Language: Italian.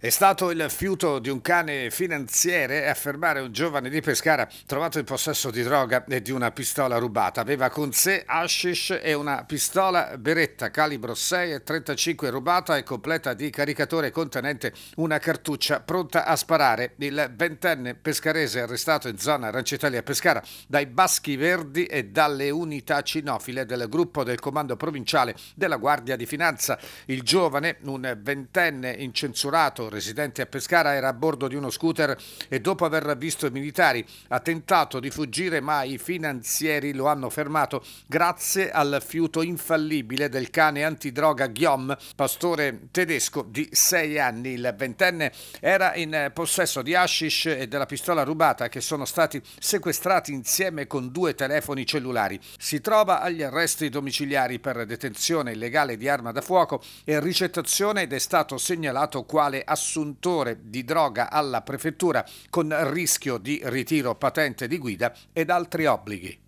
È stato il fiuto di un cane finanziere a fermare un giovane di Pescara trovato in possesso di droga e di una pistola rubata. Aveva con sé hashish e una pistola beretta calibro 6,35 rubata e completa di caricatore contenente una cartuccia pronta a sparare. Il ventenne pescarese arrestato in zona Rancitalia Pescara dai Baschi Verdi e dalle unità cinofile del gruppo del comando provinciale della Guardia di Finanza. Il giovane, un ventenne incensurato residente a Pescara, era a bordo di uno scooter e dopo aver visto i militari ha tentato di fuggire ma i finanzieri lo hanno fermato grazie al fiuto infallibile del cane antidroga Guillaume, pastore tedesco di 6 anni. Il ventenne era in possesso di hashish e della pistola rubata che sono stati sequestrati insieme con due telefoni cellulari. Si trova agli arresti domiciliari per detenzione illegale di arma da fuoco e ricettazione ed è stato segnalato quale assassino assuntore di droga alla prefettura con rischio di ritiro patente di guida ed altri obblighi.